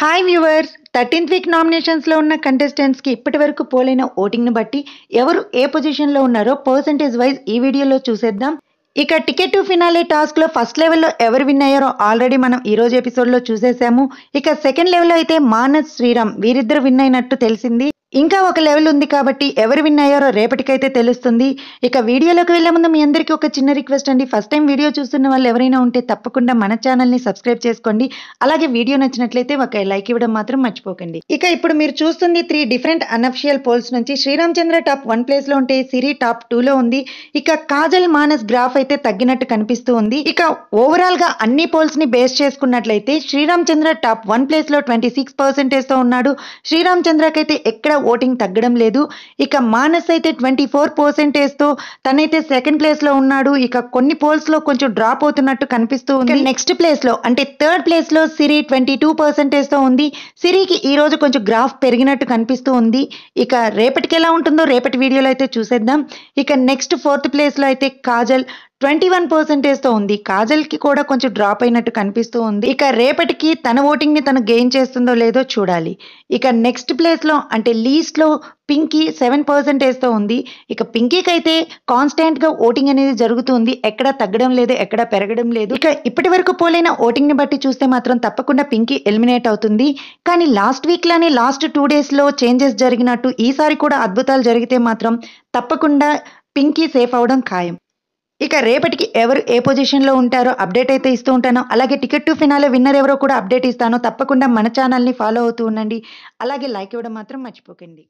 hi viewers thirteenth week నామినేషన్స్లో ఉన్న కంటెస్టెంట్స్కి ఇప్పటి వరకు పోలైన ఓటింగ్ను బట్టి ఎవరు ఏ పొజిషన్లో ఉన్నారో పర్సంటేజ్ వైజ్ ఈ వీడియోలో చూసేద్దాం ఇక టికెట్ టు ఫినాలే టాస్క్లో ఫస్ట్ లెవెల్లో ఎవరు విన్ అయ్యారో ఆల్రెడీ మనం ఈరోజు ఎపిసోడ్లో చూసేసాము ఇక సెకండ్ లెవెల్లో అయితే మానస్ శ్రీరామ్ వీరిద్దరు విన్ అయినట్టు తెలిసింది ఇంకా ఒక లెవెల్ ఉంది కాబట్టి ఎవరు విన్ అయ్యారో రేపటికైతే తెలుస్తుంది ఇక వీడియోలోకి వెళ్లే ముందు మీ అందరికీ ఒక చిన్న రిక్వెస్ట్ అండి ఫస్ట్ టైం వీడియో చూస్తున్న వాళ్ళు ఎవరైనా ఉంటే తప్పకుండా మన ఛానల్ని సబ్స్క్రైబ్ చేసుకోండి అలాగే వీడియో నచ్చినట్లయితే ఒక లైక్ ఇవ్వడం మాత్రం మర్చిపోకండి ఇక ఇప్పుడు మీరు చూస్తుంది త్రీ డిఫరెంట్ అనఫిషియల్ పోల్స్ నుంచి శ్రీరామచంద్ర టాప్ వన్ ప్లేస్లో ఉంటే సిరి టాప్ టూలో ఉంది ఇక కాజల్ మానస్ గ్రాఫ్ అయితే తగ్గినట్టు కనిపిస్తూ ఉంది ఇక ఓవరాల్గా అన్ని పోల్స్ని బేస్ చేసుకున్నట్లయితే శ్రీరామచంద్ర టాప్ వన్ ప్లేస్లో ట్వంటీ సిక్స్ పర్సెంటేజ్తో ఉన్నాడు శ్రీరామచంద్రకైతే ఎక్కడ ఓటింగ్ తగ్గడం లేదు ఇక మానస్ అయితే ట్వంటీ ఫోర్ పర్సెంటేజ్తో తనైతే సెకండ్ ప్లేస్లో ఉన్నాడు ఇక కొన్ని పోల్స్లో కొంచెం డ్రాప్ అవుతున్నట్టు కనిపిస్తూ ఉంది నెక్స్ట్ ప్లేస్లో అంటే థర్డ్ ప్లేస్లో సిరి ట్వంటీ టూ పర్సెంటేజ్తో ఉంది సిరికి ఈరోజు కొంచెం గ్రాఫ్ పెరిగినట్టు కనిపిస్తూ ఉంది ఇక రేపటికి ఎలా ఉంటుందో రేపటి వీడియోలో అయితే చూసేద్దాం ఇక నెక్స్ట్ ఫోర్త్ ప్లేస్లో అయితే కాజల్ ట్వంటీ వన్ పర్సెంటేజ్ తో ఉంది కాజల్కి కూడా కొంచెం డ్రాప్ అయినట్టు కనిపిస్తూ ఉంది ఇక రేపటికి తన ఓటింగ్ని తను గెయిన్ చేస్తుందో లేదో చూడాలి ఇక నెక్స్ట్ ప్లేస్లో అంటే లీస్ట్లో పింకీ సెవెన్ పర్సెంటేజ్ తో ఉంది ఇక పింకీకి అయితే కాన్స్టెంట్గా ఓటింగ్ అనేది జరుగుతుంది ఎక్కడ తగ్గడం లేదు ఎక్కడ పెరగడం లేదు ఇక ఇప్పటి వరకు పోలైన ఓటింగ్ని బట్టి చూస్తే మాత్రం తప్పకుండా పింకీ ఎలిమినేట్ అవుతుంది కానీ లాస్ట్ వీక్లోనే లాస్ట్ టూ డేస్లో చేంజెస్ జరిగినట్టు ఈసారి కూడా అద్భుతాలు జరిగితే మాత్రం తప్పకుండా పింకీ సేఫ్ అవడం ఖాయం ఇక రేపటికి ఎవరు ఏ పొజిషన్లో ఉంటారో అప్డేట్ అయితే ఇస్తూ ఉంటాను అలాగే టికెట్ టు ఫినాలో విన్నర్ ఎవరో కూడా అప్డేట్ ఇస్తాను తప్పకుండా మన ఛానల్ని ఫాలో అవుతూ ఉండండి అలాగే లైక్ ఇవ్వడం మాత్రం మర్చిపోకండి